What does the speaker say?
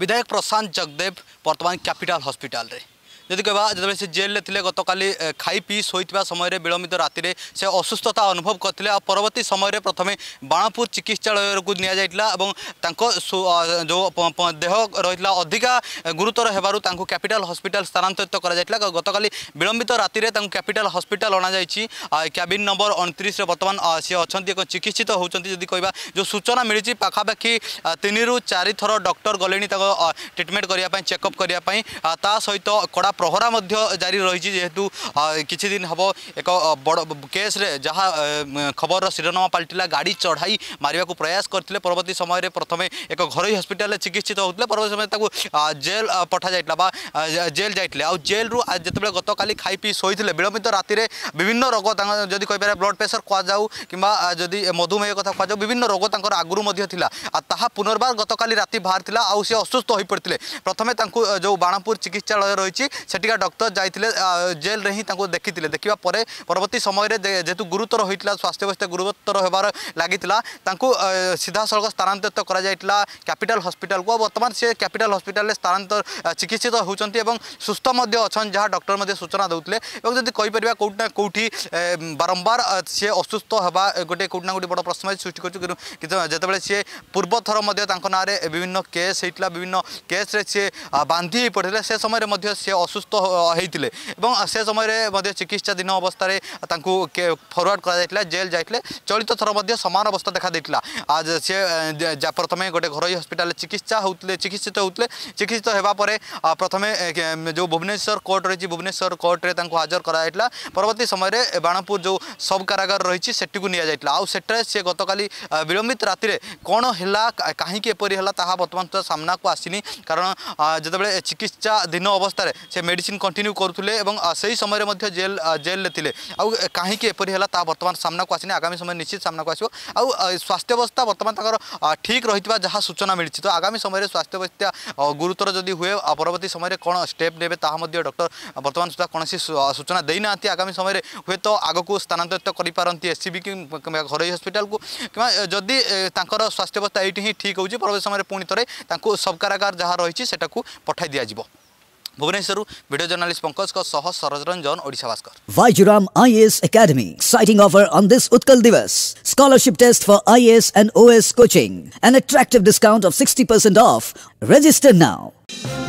विधायक प्रशांत जगदेव बर्तमान क्यापिटाल हस्पिटाल ଯଦି କହିବା ଯେତେବେଳେ ସେ ଜେଲ୍ରେ ଥିଲେ ଗତକାଲି ଖାଇ ପିଇ ଶୋଇଥିବା ସମୟରେ ବିଳମ୍ବିତ ରାତିରେ ସେ ଅସୁସ୍ଥତା ଅନୁଭବ କରିଥିଲେ ଆଉ ପରବର୍ତ୍ତୀ ସମୟରେ ପ୍ରଥମେ ବାଣପୁର ଚିକିତ୍ସାଳୟକୁ ନିଆଯାଇଥିଲା ଏବଂ ତାଙ୍କ ଯେଉଁ ଦେହ ରହିଥିଲା ଅଧିକା ଗୁରୁତର ହେବାରୁ ତାଙ୍କୁ କ୍ୟାପିଟାଲ ହସ୍ପିଟାଲ ସ୍ଥାନାନ୍ତରିତ କରାଯାଇଥିଲା ଗତକାଲି ବିଳମ୍ବିତ ରାତିରେ ତାଙ୍କୁ କ୍ୟାପିଟାଲ ହସ୍ପିଟାଲ ଅଣାଯାଇଛି କ୍ୟାବିନ୍ ନମ୍ବର ଅଣତିରିଶରେ ବର୍ତ୍ତମାନ ସିଏ ଅଛନ୍ତି ଏକ ଚିକିତ୍ସିତ ହେଉଛନ୍ତି ଯଦି କହିବା ଯେଉଁ ସୂଚନା ମିଳିଛି ପାଖାପାଖି ତିନିରୁ ଚାରିଥର ଡକ୍ଟର ଗଲେଣି ତାଙ୍କ ଟ୍ରିଟମେଣ୍ଟ କରିବା ପାଇଁ ଚେକଅପ୍ କରିବା ପାଇଁ ତା ସହିତ କଡ଼ା প্রহরা মধ্য জারি রয়েছে যেহেতু কিছুদিন হব এক বড় কেস্রে যা খবর শিরোনামা পাল্টা গাড়ি চড়াই মারা প্রয়াস করলে পরবর্তী সময় প্রথমে এক ঘর হসপিটাল চিকিৎসিত হোলে পরবর্তী সময় তাকে জেল পঠা যাই বা জেল যাই আেল রু যেতবে গতকাল খাই পি শোলে বিলম্বিত রাতে বিভিন্ন রোগ যদি কেপার ব্লড প্রেসর কুযাও কিংবা যদি মধুমেহ কথা কুযাও বিভিন্ন রোগ তাঁর আগুন লা তাহা পুনর্বার গতকাল রাতে বাহার লা অসুস্থ হয়ে পড়ে প্রথমে তাঁর যে বাণপুর চিকিৎসা রয়েছে সেটিকা ডক্টর যাই জেলরে হি তাঁকু দেখিলে দেখা পরে পরবর্তী সময় যেহেতু গুরুতর হয়েছিল স্বাস্থ্য অবস্থা গুরুতর হবার লাগিলা সিধা সড়ক স্থানান্তরিত করা যাই ক্যাপিটাল হসপিটাল কু বর্তমান সে ক্যাপিটাল হসপিটাল স্থানান্তর চিকিৎসিত হচ্ছেন এবং সুস্থ মধ্যে অছন যা ডক্টর মধ্যে সূচনা দেলে এবং যদি কইপারা কেউটি না কেউটি বারম্বার সে অসুস্থ হওয়া গোটে কেউ না কেউটি বড় প্রশ্ন সৃষ্টি করছে কিন্তু যেতবে সি পূর্ব থর মধ্যে তাঁর নাঁরে বিভিন্ন কেস হয়েছিল বিভিন্ন কেস্রে সি বাঁধি পড়ে সে সময় সে অসুস্থ অসুস্থ হয়েছে এবং সে সময় চিকিৎসাধীন অবস্থায় তাঁকু ফরওয়ার্ড করা যাই জেল যাই চলিত থর সমান অবস্থা দেখা দিয়েছিল আজ সে প্রথমে গোটে ঘরোই হসপিটাল চিকিৎসা হোলে চিকিৎসিত হোলে চিকিৎসিত হওয়া পরে প্রথমে যে ভুবনেশ্বর কোর্ট রয়েছে ভুবনেশ্বর কোর্টে তাঁকু হাজর করা যাই পরবর্তী সময় বাণপুর যে সব কারাগার রয়েছে সেটি নিয়ে যাই আঠারে সে গতকাল বিলম্বিত রাতে কোণ হল কাহিকি এপরি হল তাহা বর্তমান সামনা আসিনি কারণ যেতবে চিকিৎসাধীন অবস্থায় সে মেডিসিন কন্টিনিউ করুলে এবং সেই সময় জেল জেলে লে আহকি এপরি হল তা বর্তমান সামনাকু আসিনি আগামী সময় নিশ্চিত সামনাকু আসব আস্বাস্থ্যাবস্থা বর্তমান তাঁর ঠিক রয়েছে যা সূচনা মিছে তো আগামী সময় স্বাস্থ্যাবস্থা গুরুতর যদি হুয়ে পরবর্তী সময় কোণ স্টেপ নেবে তাহা ডক্টর বর্তমান সুদ্ধা কোণী সূচনা দিয়ে না আগামী সময় হুয়েত আগুক স্থানান্তরিত করে পারতি এসসিবি কিংবা ঘরোই হসপিটাল কিংবা যদি তাঁর স্বাস্থ্যাবস্থা এইটি হি ঠিক হচ্ছে পরবর্তী সময় পুঁ থে তাঁর সবকারাগার যা রয়েছে সেটা পঠাই দিয়া भुवनेश्वर भिडियो जर्नालीस्ट पंकज सह Saroj Ranjan Oda Bhaskar Vajiram IAS academy exciting offer on this Utkal Divas scholarship test for IAS and OAS coaching an attractive discount of 60% off register now